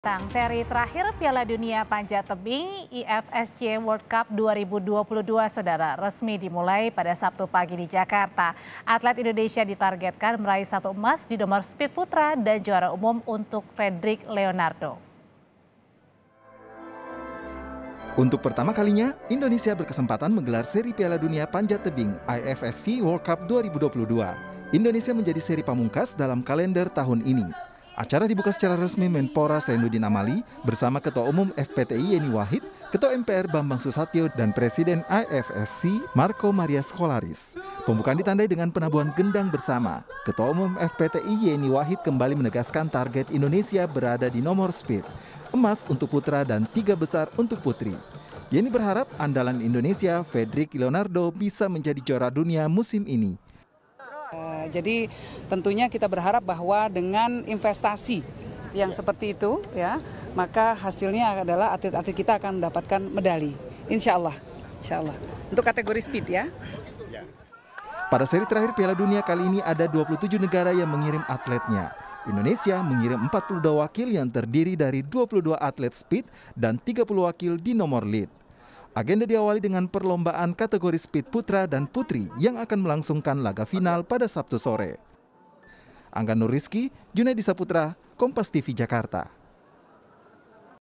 Tang seri terakhir Piala Dunia Panjat Tebing IFSC World Cup 2022 Saudara resmi dimulai pada Sabtu pagi di Jakarta. Atlet Indonesia ditargetkan meraih satu emas di nomor speed putra dan juara umum untuk Frederick Leonardo. Untuk pertama kalinya, Indonesia berkesempatan menggelar seri Piala Dunia Panjat Tebing IFSC World Cup 2022. Indonesia menjadi seri pamungkas dalam kalender tahun ini. Acara dibuka secara resmi Menpora Sainuddin Amali bersama Ketua Umum FPTI Yeni Wahid, Ketua MPR Bambang Susatyo dan Presiden IFSC Marco Maria Scolaris. Pembukaan ditandai dengan penabuhan gendang bersama. Ketua Umum FPTI Yeni Wahid kembali menegaskan target Indonesia berada di nomor speed. Emas untuk putra dan tiga besar untuk putri. Yeni berharap andalan Indonesia, Fedrik Leonardo, bisa menjadi juara dunia musim ini. Jadi tentunya kita berharap bahwa dengan investasi yang ya. seperti itu ya, maka hasilnya adalah atlet-atlet kita akan mendapatkan medali. Insya Allah, insya Allah. Untuk kategori speed ya. ya. Pada seri terakhir Piala Dunia kali ini ada 27 negara yang mengirim atletnya. Indonesia mengirim 42 wakil yang terdiri dari 22 atlet speed dan 30 wakil di nomor lead. Agenda diawali dengan perlombaan kategori speed putra dan putri yang akan melangsungkan laga final pada Sabtu sore. Angga Nur Rizky, Junaidi Saputra, Kompas TV Jakarta.